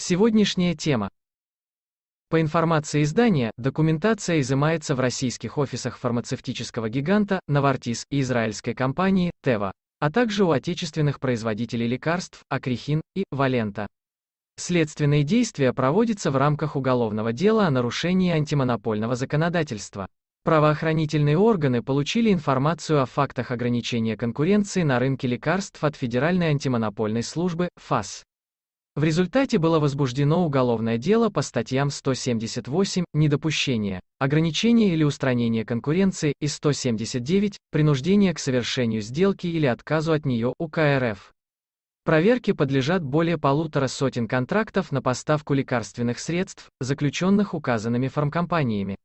Сегодняшняя тема. По информации издания, документация изымается в российских офисах фармацевтического гиганта Novartis и израильской компании Teva, а также у отечественных производителей лекарств Акрихин и Валента. Следственные действия проводятся в рамках уголовного дела о нарушении антимонопольного законодательства. Правоохранительные органы получили информацию о фактах ограничения конкуренции на рынке лекарств от Федеральной антимонопольной службы ФАС. В результате было возбуждено уголовное дело по статьям 178 «Недопущение», «Ограничение или устранение конкуренции» и 179 «Принуждение к совершению сделки или отказу от нее» УК РФ. Проверке подлежат более полутора сотен контрактов на поставку лекарственных средств, заключенных указанными фармкомпаниями.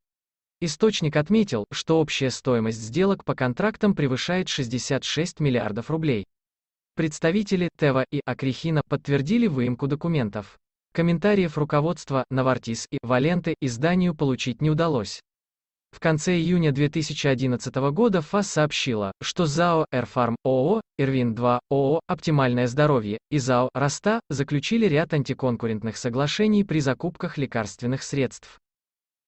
Источник отметил, что общая стоимость сделок по контрактам превышает 66 миллиардов рублей. Представители Тева и Акрихина подтвердили выемку документов. Комментариев руководства Навартис и Валенты изданию получить не удалось. В конце июня 2011 года ФАС сообщила, что ЗАО «Эрфарм» ООО, «Ирвин-2» ООО «Оптимальное здоровье» и ЗАО «Роста» заключили ряд антиконкурентных соглашений при закупках лекарственных средств.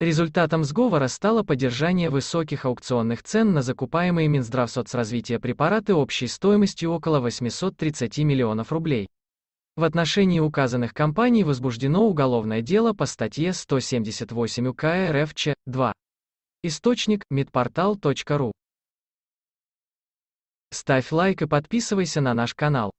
Результатом сговора стало поддержание высоких аукционных цен на закупаемые Минздравсоцразвития препараты общей стоимостью около 830 миллионов рублей. В отношении указанных компаний возбуждено уголовное дело по статье 178 УК РФЧ 2. Источник – медпортал.ру. Ставь лайк и подписывайся на наш канал.